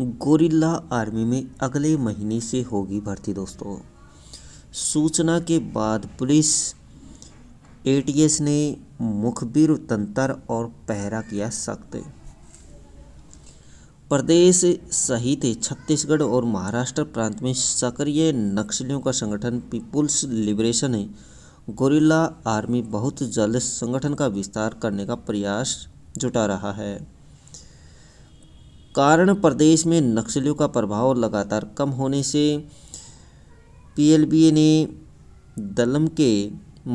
gorilla army में अगले महीने से होगी भर्ती दोस्तों सूचना के बाद पुलिस एटीएस ने मुखबिर तंत्र और पहरा किया सख्त प्रदेश सहित छत्तीसगढ़ और महाराष्ट्र प्रांत में सक्रिय नक्सलियों का संगठन पीपुल्स लिबरेशन है गोरिल्ला आर्मी बहुत जल्द संगठन का विस्तार करने का प्रयास जुटा रहा है कारण प्रदेश में नक्सलियों का प्रभाव लगातार कम होने से पीएलबीए ने दलम के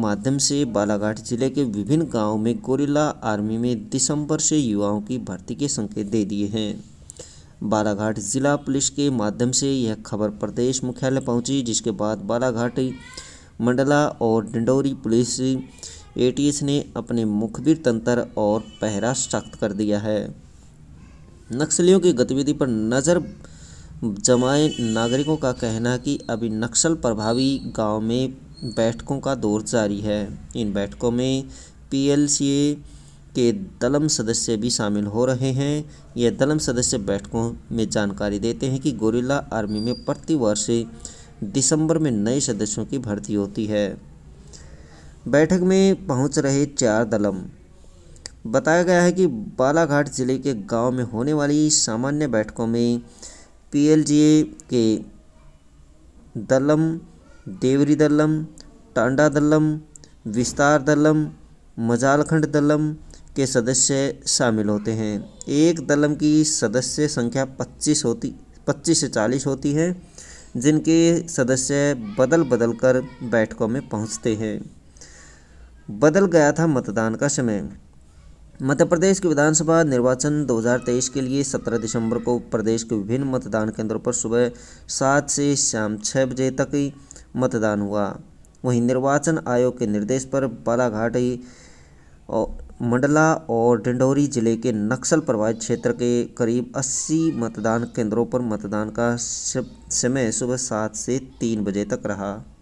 माध्यम से बालाघाट जिले के विभिन्न गांवों में गोरिल्ला आर्मी में दिसंबर से युवाओं की भर्ती के संकेत दे दिए हैं बालाघाट जिला पुलिस के माध्यम से यह खबर प्रदेश मुख्यालय पहुंची जिसके बाद बालाघाट मंडला और डिंडोरी पुलिस एटीएस ने अपने मुखबिर तंत्र और पहरा सख्त कर दिया है नक्सलियों की गतिविधि पर नज़र जमाए नागरिकों का कहना कि अभी नक्सल प्रभावी गांव में बैठकों का दौर जारी है इन बैठकों में पीएलसीए के दलम सदस्य भी शामिल हो रहे हैं यह दलम सदस्य बैठकों में जानकारी देते हैं कि गोरिल्ला आर्मी में प्रतिवर्ष दिसंबर में नए सदस्यों की भर्ती होती है बैठक में पहुंच रहे चार दलम बताया गया है कि बालाघाट ज़िले के गांव में होने वाली सामान्य बैठकों में पीएलजीए के दलम देवरी दलम टांडा दलम विस्तार दलम मजालखंड दलम के सदस्य शामिल होते हैं एक दलम की सदस्य संख्या 25 होती पच्चीस से चालीस होती है जिनके सदस्य बदल बदल कर बैठकों में पहुंचते हैं बदल गया था मतदान का समय मध्य प्रदेश के विधानसभा निर्वाचन 2023 के लिए 17 दिसंबर को प्रदेश के विभिन्न मतदान केंद्रों पर सुबह सात से शाम छः बजे तक ही मतदान हुआ वहीं निर्वाचन आयोग के निर्देश पर बालाघाट मंडला और डिंडोरी जिले के नक्सल प्रभावित क्षेत्र के करीब 80 मतदान केंद्रों पर मतदान का समय सुबह सात से तीन बजे तक रहा